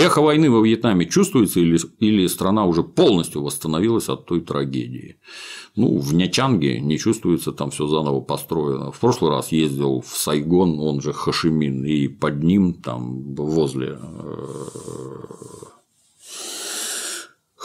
Эхо войны во Вьетнаме чувствуется или, или страна уже полностью восстановилась от той трагедии? Ну, в Нячанге не чувствуется, там все заново построено. В прошлый раз ездил в Сайгон, он же Хашимин, и под ним, там возле э,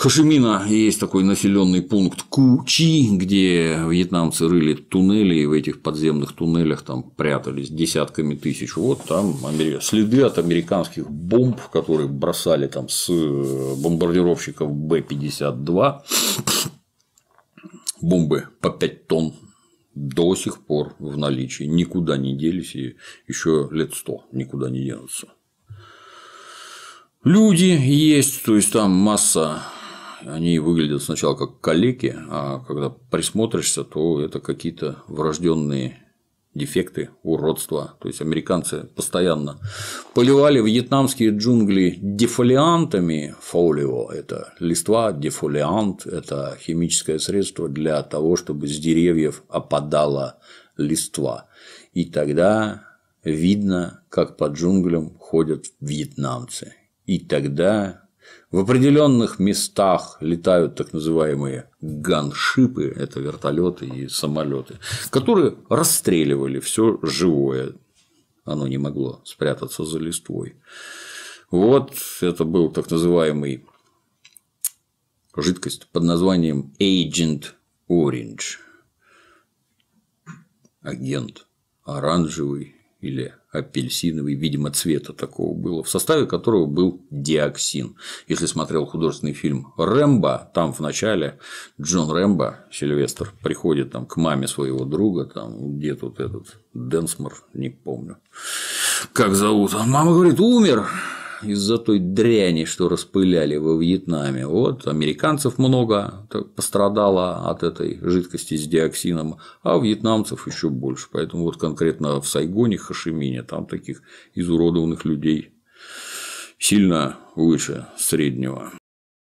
Хашимина есть такой населенный пункт Кучи, где вьетнамцы рыли туннели, и в этих подземных туннелях там прятались десятками тысяч. Вот там следы от американских бомб, которые бросали там с э, бомбардировщиков Б-52, бомбы по 5 тонн до сих пор в наличии, никуда не делись и еще лет сто никуда не денутся. Люди есть, то есть там масса они выглядят сначала как калеки, а когда присмотришься, то это какие-то врожденные дефекты, уродства. То есть американцы постоянно поливали вьетнамские джунгли дефолиантами. Фолио – это листва, дефолиант – это химическое средство для того, чтобы с деревьев опадала листва. И тогда видно, как по джунглям ходят вьетнамцы. И тогда в определенных местах летают так называемые ганшипы, это вертолеты и самолеты, которые расстреливали все живое. Оно не могло спрятаться за листвой. Вот это был так называемый жидкость под названием Agent Orange. Агент оранжевый или апельсиновый, видимо, цвета такого было, в составе которого был диоксин. Если смотрел художественный фильм «Рэмбо», там в начале Джон Рэмбо, Сильвестр, приходит там к маме своего друга, там где тут этот Денсмор, не помню, как зовут. Мама говорит, умер, из-за той дряни, что распыляли во Вьетнаме. Вот американцев много пострадало от этой жидкости с диоксином, а вьетнамцев еще больше. Поэтому вот конкретно в Сайгоне, Хашимине, там таких изуродованных людей сильно выше среднего.